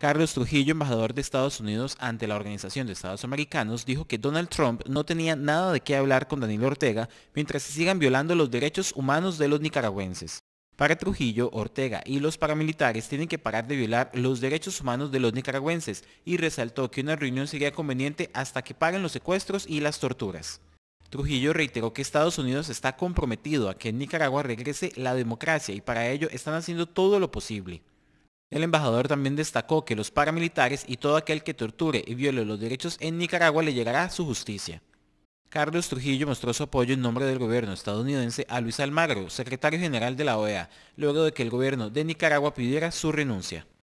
Carlos Trujillo, embajador de Estados Unidos ante la Organización de Estados Americanos, dijo que Donald Trump no tenía nada de qué hablar con Daniel Ortega mientras se sigan violando los derechos humanos de los nicaragüenses. Para Trujillo, Ortega y los paramilitares tienen que parar de violar los derechos humanos de los nicaragüenses y resaltó que una reunión sería conveniente hasta que paguen los secuestros y las torturas. Trujillo reiteró que Estados Unidos está comprometido a que en Nicaragua regrese la democracia y para ello están haciendo todo lo posible. El embajador también destacó que los paramilitares y todo aquel que torture y viole los derechos en Nicaragua le llegará su justicia. Carlos Trujillo mostró su apoyo en nombre del gobierno estadounidense a Luis Almagro, secretario general de la OEA, luego de que el gobierno de Nicaragua pidiera su renuncia.